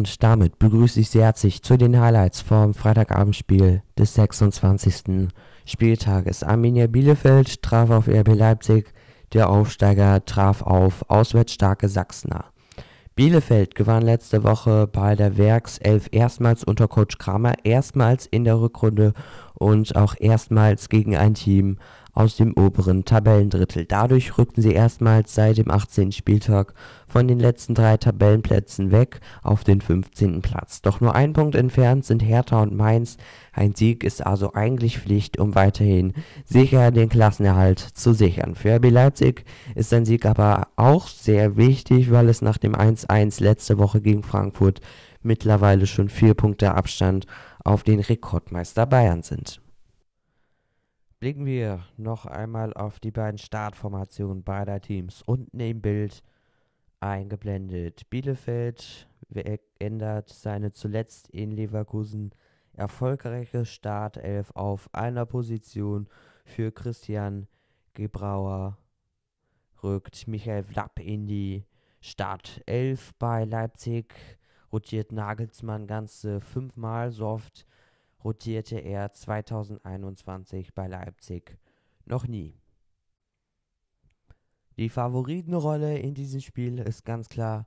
Und damit begrüße ich Sie herzlich zu den Highlights vom Freitagabendspiel des 26. Spieltages. Arminia Bielefeld traf auf RB Leipzig, der Aufsteiger traf auf auswärts starke Sachsener. Bielefeld gewann letzte Woche bei der Werkself erstmals unter Coach Kramer, erstmals in der Rückrunde und auch erstmals gegen ein Team, aus dem oberen Tabellendrittel. Dadurch rückten sie erstmals seit dem 18. Spieltag von den letzten drei Tabellenplätzen weg auf den 15. Platz. Doch nur ein Punkt entfernt sind Hertha und Mainz. Ein Sieg ist also eigentlich Pflicht, um weiterhin sicher den Klassenerhalt zu sichern. Für RB Leipzig ist ein Sieg aber auch sehr wichtig, weil es nach dem 1-1 letzte Woche gegen Frankfurt mittlerweile schon vier Punkte Abstand auf den Rekordmeister Bayern sind. Blicken wir noch einmal auf die beiden Startformationen beider Teams. Unten im Bild eingeblendet. Bielefeld ändert seine zuletzt in Leverkusen erfolgreiche Startelf auf einer Position für Christian Gebrauer. Rückt Michael Vlapp in die Startelf bei Leipzig. Rotiert Nagelsmann ganze fünfmal so oft rotierte er 2021 bei Leipzig noch nie. Die Favoritenrolle in diesem Spiel ist ganz klar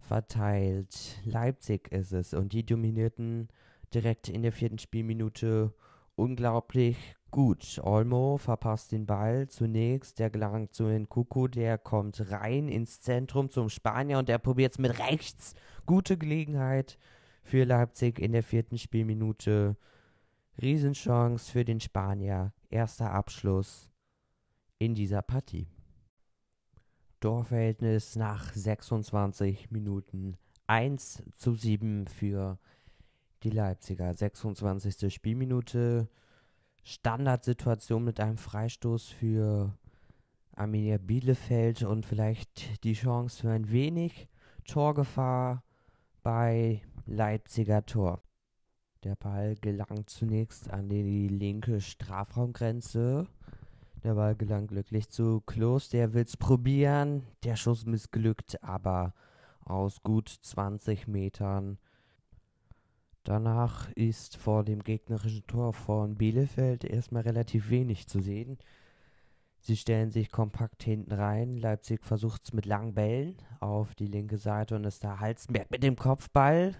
verteilt. Leipzig ist es und die dominierten direkt in der vierten Spielminute unglaublich gut. Olmo verpasst den Ball zunächst, der gelangt zu Nkuku, der kommt rein ins Zentrum zum Spanier und der probiert es mit rechts. Gute Gelegenheit für Leipzig in der vierten Spielminute Riesenchance für den Spanier. Erster Abschluss in dieser Partie. Torverhältnis nach 26 Minuten 1 zu 7 für die Leipziger. 26. Spielminute. Standardsituation mit einem Freistoß für Arminia Bielefeld und vielleicht die Chance für ein wenig Torgefahr bei Leipziger Tor. Der Ball gelangt zunächst an die linke Strafraumgrenze. Der Ball gelangt glücklich zu Klos, der will's probieren. Der Schuss missglückt, aber aus gut 20 Metern. Danach ist vor dem gegnerischen Tor von Bielefeld erstmal relativ wenig zu sehen. Sie stellen sich kompakt hinten rein. Leipzig versucht es mit langen Bällen auf die linke Seite und ist da Halsberg mit dem Kopfball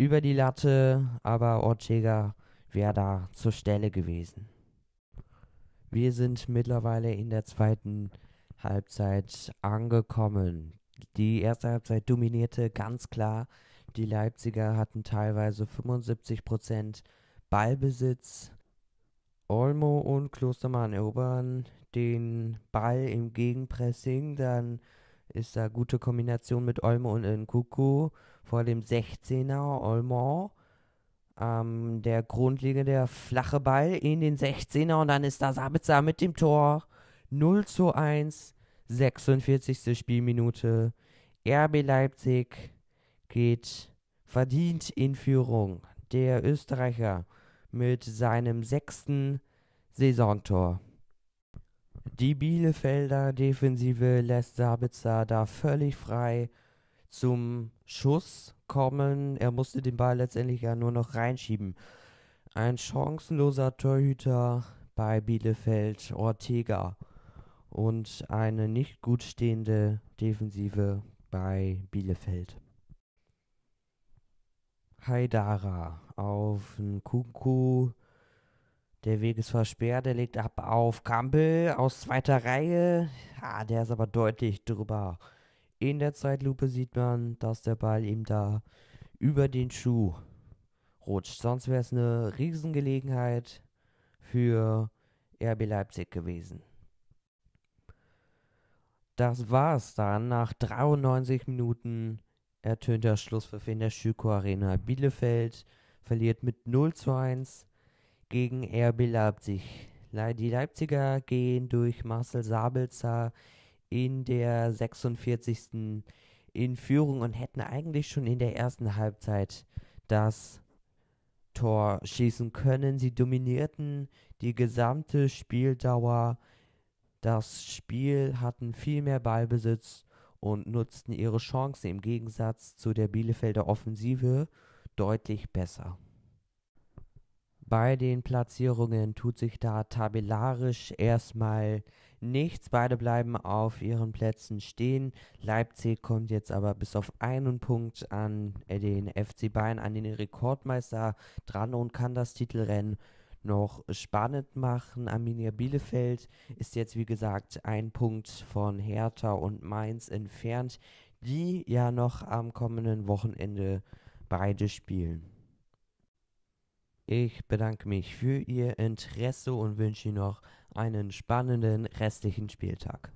über die Latte, aber Ortega wäre da zur Stelle gewesen. Wir sind mittlerweile in der zweiten Halbzeit angekommen. Die erste Halbzeit dominierte ganz klar. Die Leipziger hatten teilweise 75% Ballbesitz. Olmo und Klostermann erobern den Ball im Gegenpressing, dann ist da gute Kombination mit Olmo und Nkuku vor dem 16er Olmo. Ähm, der grundlegende der flache Ball in den 16er und dann ist da Sabitzer mit dem Tor. 0 zu 1, 46. Spielminute. RB Leipzig geht verdient in Führung. Der Österreicher mit seinem sechsten Saisontor. Die Bielefelder Defensive lässt Sabitzer da völlig frei zum Schuss kommen. Er musste den Ball letztendlich ja nur noch reinschieben. Ein chancenloser Torhüter bei Bielefeld Ortega und eine nicht gut stehende Defensive bei Bielefeld. Haidara auf Kuku der Weg ist versperrt, er legt ab auf Campbell aus zweiter Reihe. Ah, der ist aber deutlich drüber. In der Zeitlupe sieht man, dass der Ball ihm da über den Schuh rutscht. Sonst wäre es eine Riesengelegenheit für RB Leipzig gewesen. Das war's dann. Nach 93 Minuten ertönt der Schlusspfiff in der Schüko Arena. Bielefeld verliert mit 0 zu 1 gegen RB Leipzig. Die Leipziger gehen durch Marcel Sabelzer in der 46. in Führung und hätten eigentlich schon in der ersten Halbzeit das Tor schießen können. Sie dominierten die gesamte Spieldauer. Das Spiel hatten viel mehr Ballbesitz und nutzten ihre Chancen im Gegensatz zu der Bielefelder Offensive deutlich besser. Bei den Platzierungen tut sich da tabellarisch erstmal nichts. Beide bleiben auf ihren Plätzen stehen. Leipzig kommt jetzt aber bis auf einen Punkt an den FC Bayern, an den Rekordmeister dran und kann das Titelrennen noch spannend machen. Arminia Bielefeld ist jetzt, wie gesagt, ein Punkt von Hertha und Mainz entfernt, die ja noch am kommenden Wochenende beide spielen. Ich bedanke mich für Ihr Interesse und wünsche Ihnen noch einen spannenden restlichen Spieltag.